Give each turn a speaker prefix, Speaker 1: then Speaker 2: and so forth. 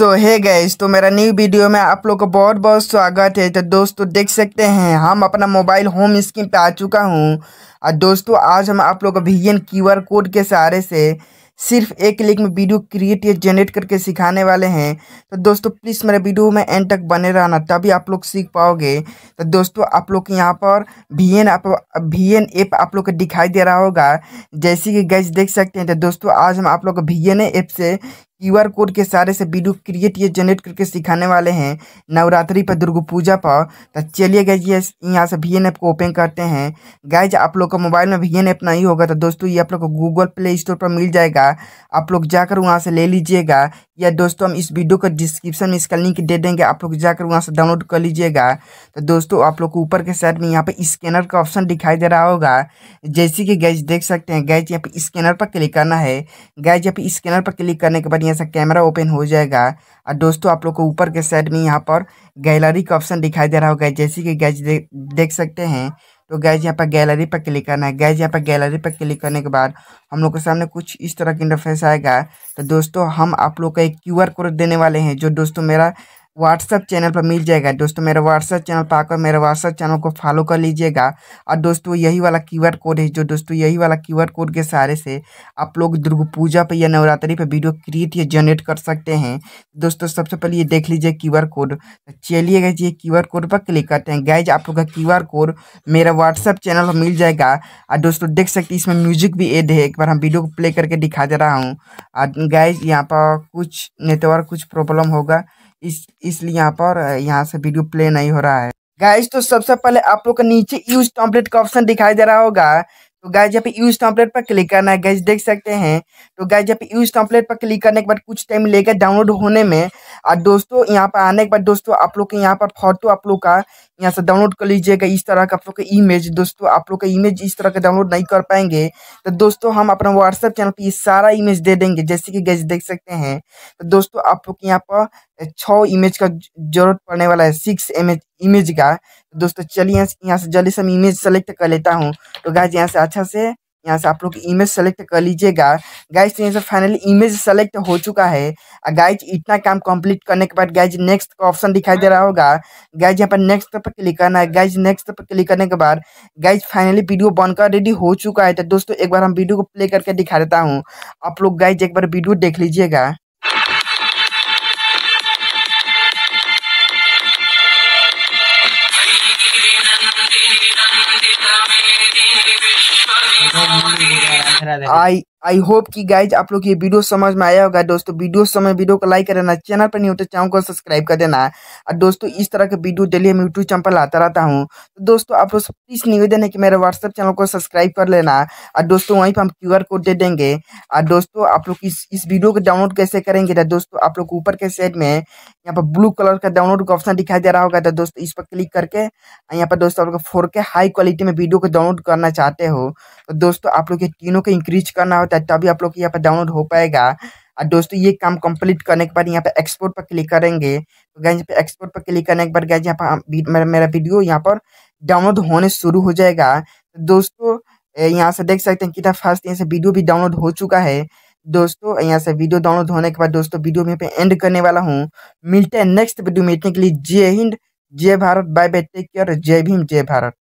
Speaker 1: सो है गैस तो मेरा न्यू वीडियो में आप लोग का बहुत बहुत स्वागत है तो दोस्तों देख सकते हैं हम अपना मोबाइल होम स्क्रीन पे आ चुका हूँ और दोस्तों आज हम आप लोग का एन क्यू आर कोड के सहारे से सिर्फ एक क्लिक में वीडियो क्रिएट या जनरेट करके सिखाने वाले हैं तो दोस्तों प्लीज़ मेरे वीडियो में एंड तक बने रहना तभी आप लोग सीख पाओगे तो दोस्तों आप लोग यहाँ पर भी एन आप भी एन ऐप आप लोग को दिखाई दे रहा होगा जैसे कि गैस देख सकते हैं तो दोस्तों आज हम आप लोग भी एन ऐप से क्यू आर कोड के सारे से वीडियो क्रिएट या जनरेट करके सिखाने वाले हैं नवरात्रि पर दुर्गा पूजा पर तो चलिए गैज ये यहाँ से वी एन ऐप को ओपन करते हैं गैज आप लोग का मोबाइल में वी एन ऐप नहीं होगा तो दोस्तों ये आप लोग को गूगल प्ले स्टोर पर मिल जाएगा आप लोग जाकर वहाँ से ले लीजिएगा या दोस्तों हम इस वीडियो का डिस्क्रिप्शन में इसका लिंक दे देंगे आप लोग जाकर वहाँ से डाउनलोड कर लीजिएगा तो दोस्तों आप लोग को ऊपर के साइड में यहाँ पर स्कैनर का ऑप्शन दिखाई दे रहा होगा जैसे कि गैज देख सकते हैं गैज यहाँ पर स्कैनर पर क्लिक करना है गैज यहाँ पर स्कैनर पर क्लिक करने के बाद करेंगे सा कैमरा ओपन हो जाएगा और दोस्तों आप लोग को ऊपर के साइड में यहाँ पर गैलरी का ऑप्शन दिखाई दे रहा होगा जैसे कि गैज देख सकते हैं तो गैज यहाँ पर गैलरी पर क्लिक करना है गैज यहाँ पर गैलरी पर क्लिक करने के बाद हम लोग के सामने कुछ इस तरह का इंटरफेस आएगा तो दोस्तों हम आप लोग का एक क्यू कोड देने वाले हैं जो दोस्तों मेरा व्हाट्सअप चैनल पर मिल जाएगा दोस्तों मेरा व्हाट्सएप चैनल पर आकर मेरे व्हाट्सएप चैनल को फॉलो कर लीजिएगा और दोस्तों यही वाला कीवर्ड कोड है जो दोस्तों यही वाला कीवर्ड कोड के सहारे से आप लोग दुर्गा पूजा पर या नवरात्रि पर वीडियो क्रिएट या जनरेट कर सकते हैं दोस्तों सबसे पहले ये देख लीजिए क्यू कोड तो चलिएगा चलिए गए ये कोड पर क्लिक करते हैं गैज आप लोग का क्यू कोड मेरा व्हाट्सएप चैनल पर मिल जाएगा और दोस्तों देख सकते इसमें म्यूजिक भी एड है एक बार हम वीडियो को प्ले करके दिखा दे रहा हूँ और गैज यहाँ पर कुछ नेटवर्क कुछ प्रॉब्लम होगा इस इसलिए यहाँ पर यहाँ से वीडियो प्ले नहीं हो रहा है गाइज तो सबसे पहले आप लोग नीचे यूज टॉम्पलेट का ऑप्शन दिखाई दे रहा होगा तो गाइज यहाँ पे यूज टॉम्पलेट पर क्लिक करना है गाइज देख सकते हैं तो गाइज यहाँ पे यूज टॉम्पलेट पर क्लिक करने के बाद कुछ टाइम लेगा डाउनलोड होने में और दोस्तों यहाँ पर आने के बाद दोस्तों आप लोग के यहाँ पर फोटो आप लोग का यहाँ से डाउनलोड कर लीजिएगा इस तरह का आप लोग का इमेज दोस्तों आप लोग का इमेज इस तरह का डाउनलोड नहीं कर पाएंगे तो दोस्तों हम अपना व्हाट्सएप चैनल पर ये सारा इमेज दे देंगे जैसे कि गैस देख सकते हैं तो दोस्तों आप लोग के यहाँ पर छः इमेज का जरूरत पड़ने वाला है सिक्स इमेज इमेज का तो दोस्तों चलिए यहाँ से जल्दी से मैं इमेज सेलेक्ट कर लेता हूँ तो गाइज यहाँ से अच्छा से यहाँ से आप लोग इमेज सेलेक्ट कर लीजिएगा गाइज तो यहाँ से फाइनली इमेज सेलेक्ट हो चुका है गाइज इतना काम कंप्लीट करने के बाद गाइज नेक्स्ट का ऑप्शन दिखाई दे रहा होगा गाइज यहाँ पर नेक्स्ट पर क्लिक करना है गाइज नेक्स्ट पर क्लिक करने के बाद गाइज फाइनली वीडियो बनकर रेडी हो चुका है तो दोस्तों एक बार हम वीडियो को प्ले करके दिखा देता हूँ आप लोग गाइज एक बार वीडियो देख लीजिएगा Ay, आई होप कि गाइज आप लोग ये वीडियो समझ में आया होगा दोस्तों वीडियो समय वीडियो को लाइक कर देना चैनल पर नहीं होता तो चैनल को सब्सक्राइब कर देना और दोस्तों इस तरह के वीडियो डेली मैं यूट्यूब चैनल पर लाता रहता हूँ तो दोस्तों आप लोग प्लीज निवेदन है कि मेरे व्हाट्सअप चैनल को सब्सक्राइब कर लेना और दोस्तों वहीं पर हम क्यू कोड दे देंगे और दोस्तों आप लोग इस इस वीडियो को डाउनलोड कैसे करेंगे तो दोस्तों आप लोग ऊपर के साइड में यहाँ पर ब्लू कलर का डाउनलोड का ऑप्शन दिखाई दे रहा होगा तो दोस्तों इस पर क्लिक करके यहाँ पर दोस्तों आप लोग फोर हाई क्वालिटी में वीडियो को डाउनलोड करना चाहते हो तो दोस्तों आप लोग ये तीनों को इंक्रीज करना होता है तभी आप लोग यहाँ पर डाउनलोड हो पाएगा और दोस्तों ये काम कंप्लीट करने के बाद यहाँ पे एक्सपोर्ट पर क्लिक करेंगे तो गैज यहाँ पे एक्सपोर्ट पर क्लिक करने के बाद गैज यहाँ पर मेरा वीडियो यहाँ पर डाउनलोड होने शुरू हो जाएगा तो दोस्तों यहाँ से देख सकते हैं कितना फास्ट यहाँ से वीडियो भी डाउनलोड हो चुका है दोस्तों यहाँ से वीडियो डाउनलोड होने के बाद दोस्तों वीडियो में पे एंड करने वाला हूँ मिलते हैं नेक्स्ट वीडियो में इतने के लिए जय हिंद जय Bharat bye bye take care जय भीम जय भारत